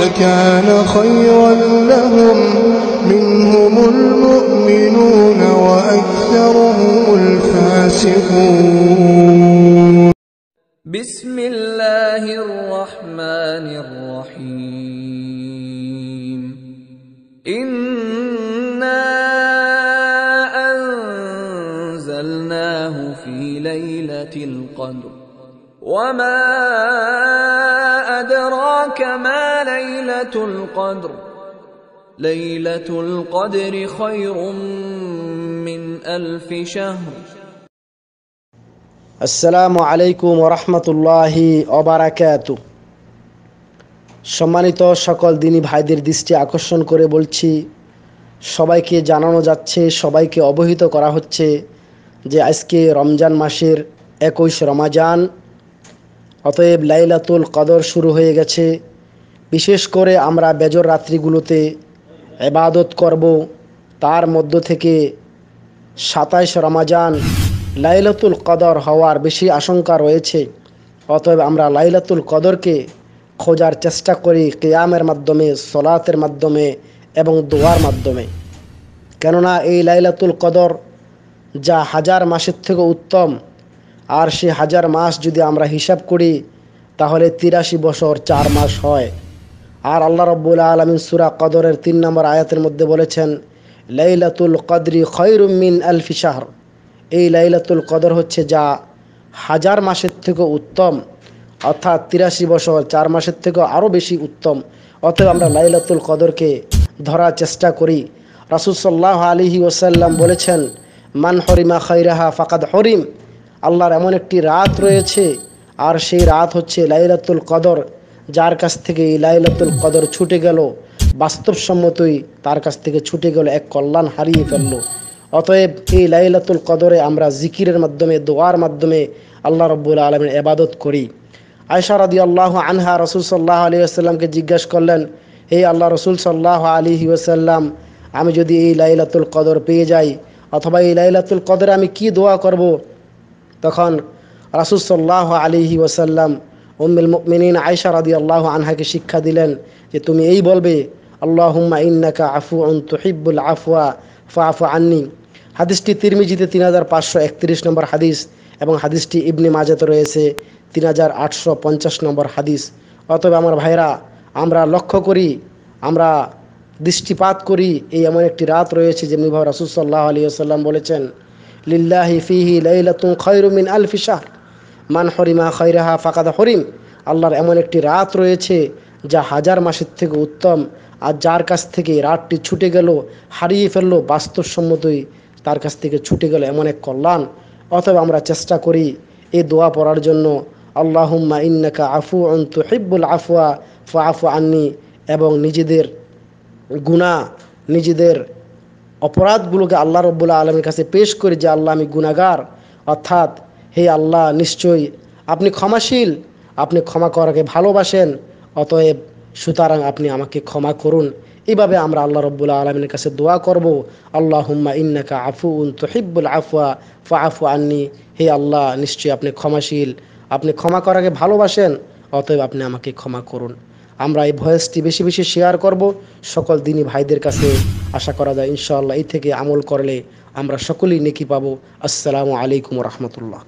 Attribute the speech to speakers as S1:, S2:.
S1: لكان خيرا لهم منهم المؤمنون وأكثرهم الفاسقون بسم الله الرحمن الرحيم إنا أنزلناه في ليلة القدر وما أدراك ما ليلة القدر ليلة القدر خير من ألف شهر আসসালামু আলাইকুম রহমতুল্লাহি অবারাকাত সম্মানিত সকল দিনই ভাইদের দৃষ্টি আকর্ষণ করে বলছি সবাইকে জানানো যাচ্ছে সবাইকে অবহিত করা হচ্ছে যে আজকে রমজান মাসের একুশ রমাজান অতএব লাইলাতুল কদর শুরু হয়ে গেছে বিশেষ করে আমরা বেজর রাত্রিগুলোতে এবাদত করব তার মধ্য থেকে সাতাইশ রমাজান লাইলাতুল কদর হওয়ার বেশি আশঙ্কা রয়েছে অতএব আমরা লাইলাতুল কদরকে খোঁজার চেষ্টা করি কেয়ামের মাধ্যমে সলাতের মাধ্যমে এবং দোয়ার মাধ্যমে কেননা এই লাইলাতুল কদর যা হাজার মাসের থেকে উত্তম আর সে হাজার মাস যদি আমরা হিসাব করি তাহলে তিরাশি বছর চার মাস হয় আর আল্লাহ রব্বুল আলমিন সুরা কদরের তিন নম্বর আয়াতের মধ্যে বলেছেন লাইলাতুল কদরি খৈরুমিন আল শাহর এই লাইলাতুল কদর হচ্ছে যা হাজার মাসের থেকে উত্তম অর্থাৎ তিরাশি বছর চার মাসের থেকে আরও বেশি উত্তম অতএব আমরা লাইলাতুল কদরকে ধরার চেষ্টা করি রাসুলসল্লাহ আলিহি ওসাল্লাম বলেছেন মান হরিমা খৈরাহা ফাকাদ হরিম আল্লাহর এমন একটি রাত রয়েছে আর সেই রাত হচ্ছে লাইলাতুল কদর যার কাছ থেকে এই লাইলাতুল কদর ছুটে গেল বাস্তবসম্মতই তার কাছ থেকে ছুটে গেল এক কল্যাণ হারিয়ে ফেললো অতএব এই লাইলাতুল কদরে আমরা জিকিরের মাধ্যমে দোয়ার মাধ্যমে আল্লাহ রব্বুল আলমের এবাদত করি আয়সা রাদি আল্লাহ আনহা রসুল সাল্লাহ আলী আসাল্লামকে জিজ্ঞাসা করলেন এই আল্লাহ রসুল সাল্লাহ আলী ওসাল্লাম আমি যদি এই লাইলাতুল কদর পেয়ে যাই অথবা এই লাইলাতুল কদরে আমি কি দোয়া করব তখন রাসুসল্লাহ আলিহি ওসাল্লাম উম্মিল মিনিন আয়সা রাদি আল্লাহ আনহাকে শিক্ষা দিলেন যে তুমি এই বলবে আল্লাহুম্মা ইন্নাকা আফু অন তুহিব্বুল আফওয়া আফু আন্নি হাদিসটি তিরমিজিতে তিন হাজার পাঁচশো একত্রিশ নম্বর হাদিস এবং হাদিসটি ইবনে মাজাতে রয়েছে তিন হাজার আটশো পঞ্চাশ নম্বর হাদিস অতএব আমার ভাইরা আমরা লক্ষ্য করি আমরা দৃষ্টিপাত করি এই এমন একটি রাত রয়েছে যেমনিভাবে রাসুলসাল্লাহ আলী আসাল্লাম বলেছেন লিল্লাহি ফিহি লাইলাতুন খৈরুমিন আলফি শাহ মান হরিমা খৈরাহা ফাকাদ হরিম আল্লাহর এমন একটি রাত রয়েছে যা হাজার মাসের থেকে উত্তম আর যার কাছ থেকে রাতটি ছুটে গেল হারিয়ে ফেললো বাস্তবসম্মতই তার কাছ থেকে ছুটে গেল এমন এক কল্যাণ অথবা আমরা চেষ্টা করি এ দোয়া পড়ার জন্য আল্লাহুম্মা ইন্নাকা আফু অন্তু হিব্বুল আফুয়া ফু আফু আন্নি এবং নিজেদের গুণা নিজেদের অপরাধগুলোকে আল্লাহ রব্বুল্লাহ আলমের কাছে পেশ করি যে আল্লাহ আমি গুণাগার অর্থাৎ হে আল্লাহ নিশ্চয়ই আপনি ক্ষমাশীল আপনি ক্ষমা করাকে ভালোবাসেন অতএব সুতরাং আপনি আমাকে ক্ষমা করুন এভাবে আমরা আল্লাহ রব্বুল্লা আলমের কাছে দোয়া করব আল্লাহ হুম্মা ইন্নাকা আফু উন তহিব্বুল আফুয়া ফা আফু আন্নি হে আল্লাহ নিশ্চয়ই আপনি ক্ষমাশীল আপনি ক্ষমা করাকে ভালোবাসেন অতএব আপনি আমাকে ক্ষমা করুন আমরা এই ভয়েসটি বেশি বেশি শেয়ার করব সকল দিনই ভাইদের কাছে আশা করা যায় ইনশাআল্লাহ এই থেকে আমল করলে আমরা সকলেই নেকি পাবো আসসালামু আলাইকুম রহমতুল্লাহ